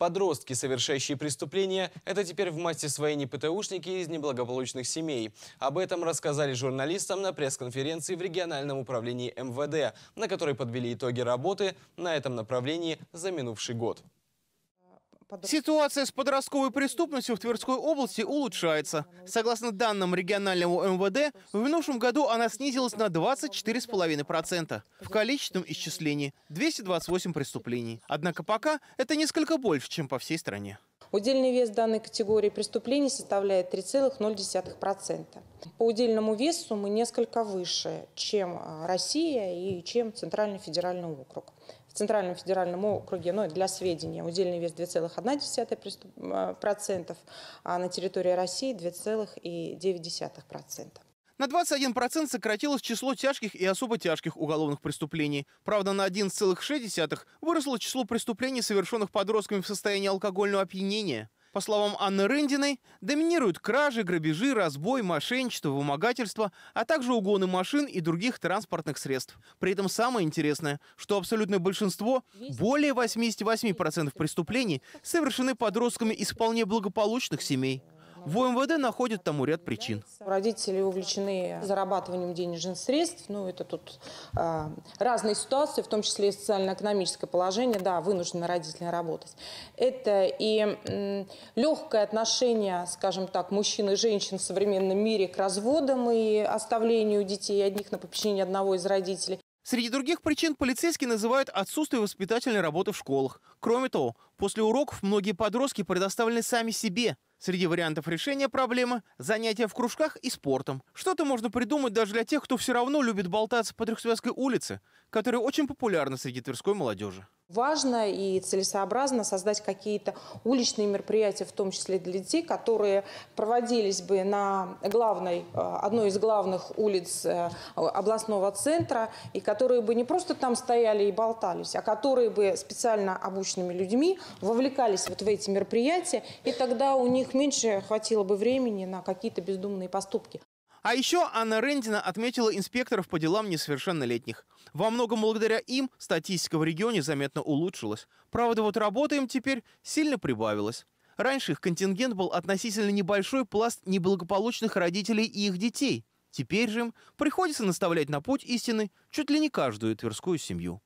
Подростки, совершающие преступления, это теперь в массе своей не ПТУшники из неблагополучных семей. Об этом рассказали журналистам на пресс-конференции в региональном управлении МВД, на которой подвели итоги работы на этом направлении за минувший год подростков. Ситуация с подростковой преступностью в Тверской области улучшается. Согласно данным регионального МВД, в минувшем году она снизилась на 24,5% в количественном исчислении – 228 преступлений. Однако пока это несколько больше, чем по всей стране. Удельный вес данной категории преступлений составляет 3,0%. По удельному весу мы несколько выше, чем а, Россия и чем Центральный федеральный округ. В Центральном федеральном округе, ну, для сведения, удельный вес 2,1%, а, а на территории России 2,9%. На 21% сократилось число тяжких и особо тяжких уголовных преступлений. Правда, на 11,6% выросло число преступлений, совершенных подростками в состоянии алкогольного опьянения. По словам Анны Рындиной, доминируют кражи, грабежи, разбой, мошенничество, вымогательство, а также угоны машин и других транспортных средств. При этом самое интересное, что абсолютное большинство, более 88% преступлений, совершены подростками из вполне благополучных семей. В УМВД находят тому ряд причин. Родители увлечены зарабатыванием денежных средств. Ну, это тут э, разные ситуации, в том числе и социально-экономическое положение. Да, вынуждены родители работать. Это и э, легкое отношение, скажем так, мужчин и женщин в современном мире к разводам и оставлению детей одних на попечение одного из родителей. Среди других причин полицейские называют отсутствие воспитательной работы в школах. Кроме того, после уроков многие подростки предоставлены сами себе. Среди вариантов решения проблемы – занятия в кружках и спортом. Что-то можно придумать даже для тех, кто все равно любит болтаться по Трехсвязской улице, которая очень популярна среди тверской молодежи. Важно и целесообразно создать какие-то уличные мероприятия, в том числе для детей, которые проводились бы на главной, э, одной из главных улиц э, областного центра, и которые бы не просто там стояли и болтались, а которые бы специально обученными людьми вовлекались вот в эти мероприятия, и тогда у них меньше хватило бы времени на какие-то бездумные поступки. А еще Анна Рендина отметила инспекторов по делам несовершеннолетних. Во многом благодаря им статистика в регионе заметно улучшилась. Правда, вот работа им теперь сильно прибавилась. Раньше их контингент был относительно небольшой пласт неблагополучных родителей и их детей. Теперь же им приходится наставлять на путь истины чуть ли не каждую тверскую семью.